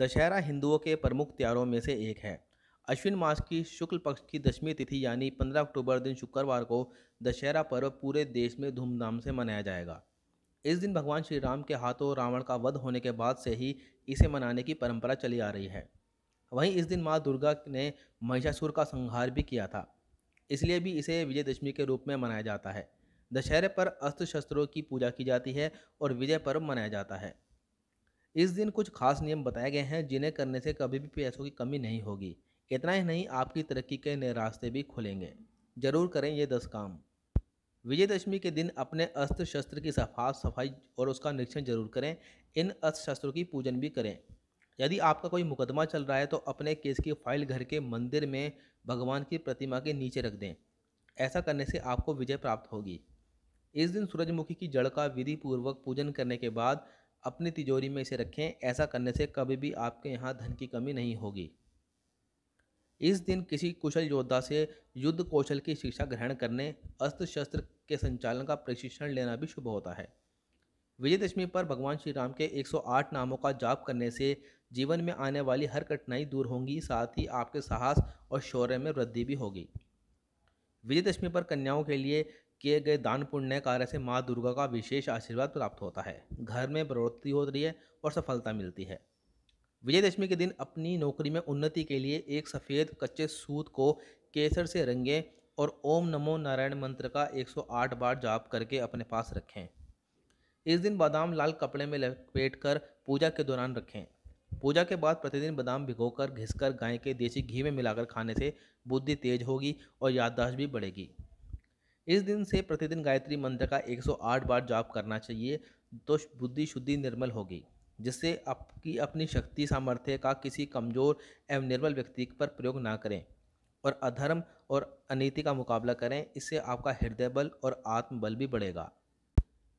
दशहरा हिंदुओं के प्रमुख त्यौहारों में से एक है अश्विन मास की शुक्ल पक्ष की दशमी तिथि यानी 15 अक्टूबर दिन शुक्रवार को दशहरा पर्व पूरे देश में धूमधाम से मनाया जाएगा इस दिन भगवान श्री राम के हाथों रावण का वध होने के बाद से ही इसे मनाने की परंपरा चली आ रही है वहीं इस दिन माँ दुर्गा ने महिषासुर का संहार भी किया था इसलिए भी इसे विजयदशमी के रूप में मनाया जाता है दशहरे पर अस्त्र शस्त्रों की पूजा की जाती है और विजय पर्व मनाया जाता है इस दिन कुछ खास नियम बताए गए हैं जिन्हें करने से कभी भी पैसों की कमी नहीं होगी इतना ही नहीं आपकी तरक्की के नए रास्ते भी खुलेंगे जरूर करें ये दस काम विजयदशमी के दिन अपने अस्त्र शस्त्र की साफ सफाई और उसका निरीक्षण जरूर करें इन अस्त्र शस्त्रों की पूजन भी करें यदि आपका कोई मुकदमा चल रहा है तो अपने केस की फाइल घर के मंदिर में भगवान की प्रतिमा के नीचे रख दें ऐसा करने से आपको विजय प्राप्त होगी इस दिन सूरजमुखी की जड़ का विधि पूर्वक पूजन करने के बाद अपनी तिजोरी में इसे रखें ऐसा करने से कभी भी आपके यहाँ धन की कमी नहीं होगी इस दिन किसी कुशल योद्धा से युद्ध कौशल की शिक्षा ग्रहण करने अस्त्र शस्त्र के संचालन का प्रशिक्षण लेना भी शुभ होता है विजयदशमी पर भगवान श्री राम के 108 नामों का जाप करने से जीवन में आने वाली हर कठिनाई दूर होंगी साथ ही आपके साहस और शौर्य में वृद्धि भी होगी विजयदशमी पर कन्याओं के लिए किए गए दान पुण्य कार्य से माँ दुर्गा का विशेष आशीर्वाद प्राप्त होता है घर में प्रवृत्ति हो रही है और सफलता मिलती है विजयदशमी के दिन अपनी नौकरी में उन्नति के लिए एक सफ़ेद कच्चे सूत को केसर से रंगें और ओम नमो नारायण मंत्र का 108 बार जाप करके अपने पास रखें इस दिन बादाम लाल कपड़े में लपेट कर पूजा के दौरान रखें पूजा के बाद प्रतिदिन बादाम भिगोकर घिसकर गाय के देसी घी में मिलाकर खाने से बुद्धि तेज होगी और याददाश्त भी बढ़ेगी इस दिन से प्रतिदिन गायत्री मंत्र का 108 बार जाप करना चाहिए तो बुद्धि शुद्धि निर्मल होगी जिससे आपकी अपनी शक्ति सामर्थ्य का किसी कमज़ोर एवं निर्मल व्यक्ति पर प्रयोग ना करें और अधर्म और अनीति का मुकाबला करें इससे आपका हृदय बल और आत्मबल भी बढ़ेगा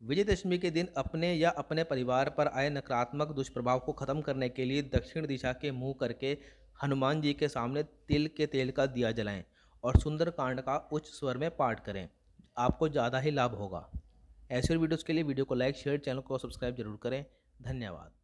विजयदशमी के दिन अपने या अपने परिवार पर आए नकारात्मक दुष्प्रभाव को खत्म करने के लिए दक्षिण दिशा के मुंह करके हनुमान जी के सामने तिल के तेल का दिया जलाएं और सुंदर कांड का उच्च स्वर में पाठ करें आपको ज़्यादा ही लाभ होगा ऐसे वीडियोज़ के लिए वीडियो को लाइक शेयर चैनल को सब्सक्राइब जरूर करें धन्यवाद